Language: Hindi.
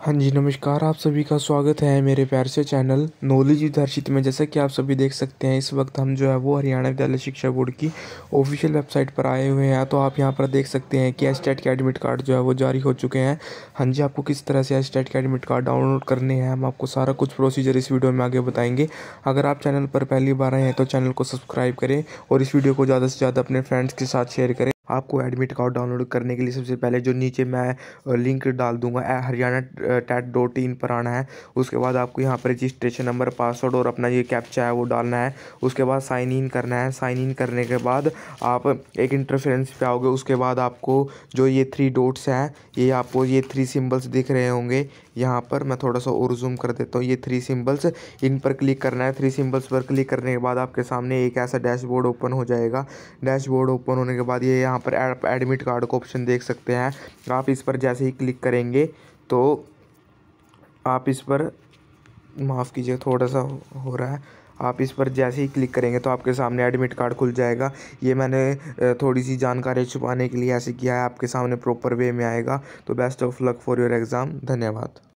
हाँ जी नमस्कार आप सभी का स्वागत है मेरे प्यार से चैनल नॉलेज दर्शित में जैसा कि आप सभी देख सकते हैं इस वक्त हम जो है वो हरियाणा विद्यालय शिक्षा बोर्ड की ऑफिशियल वेबसाइट पर आए हुए हैं तो आप यहाँ पर देख सकते हैं कि एस्टेट के एडमिट कार्ड जो है वो जारी हो चुके हैं हाँ जी आपको किस तरह से एस्टेट के एडमिट कार्ड डाउनलोड करने हैं हम आपको सारा कुछ प्रोसीजर इस वीडियो में आगे बताएंगे अगर आप चैनल पर पहली बार आए हैं तो चैनल को सब्सक्राइब करें और इस वीडियो को ज़्यादा से ज़्यादा अपने फ्रेंड्स के साथ शेयर करें आपको एडमिट कार्ड डाउनलोड करने के लिए सबसे पहले जो नीचे मैं लिंक डाल दूंगा हरियाणा टैट डॉट इन पर आना है उसके बाद आपको यहाँ पर रजिस्ट्रेशन नंबर पासवर्ड और अपना ये कैप्चा है वो डालना है उसके बाद साइन इन करना है साइन इन करने के बाद आप एक इंटरफेरेंस पे आओगे उसके बाद आपको जो ये थ्री डोट्स हैं ये आपको ये थ्री सिम्बल्स दिख रहे होंगे यहाँ पर मैं थोड़ा सा और जूम कर देता हूँ ये थ्री सिम्बल्स इन पर क्लिक करना है थ्री सिम्बल्स पर क्लिक करने के बाद आपके सामने एक ऐसा डैशबोर्ड ओपन हो जाएगा डैशबोर्ड ओपन होने के बाद ये यहाँ पर एडमिट कार्ड का ऑप्शन देख सकते हैं आप इस पर जैसे ही क्लिक करेंगे तो आप इस पर माफ़ कीजिए थोड़ा सा हो रहा है आप इस पर जैसे ही क्लिक करेंगे तो आपके सामने एडमिट कार्ड खुल जाएगा ये मैंने थोड़ी सी जानकारी छुपाने के लिए ऐसे किया है आपके सामने प्रॉपर वे में आएगा तो best of luck for your exam धन्यवाद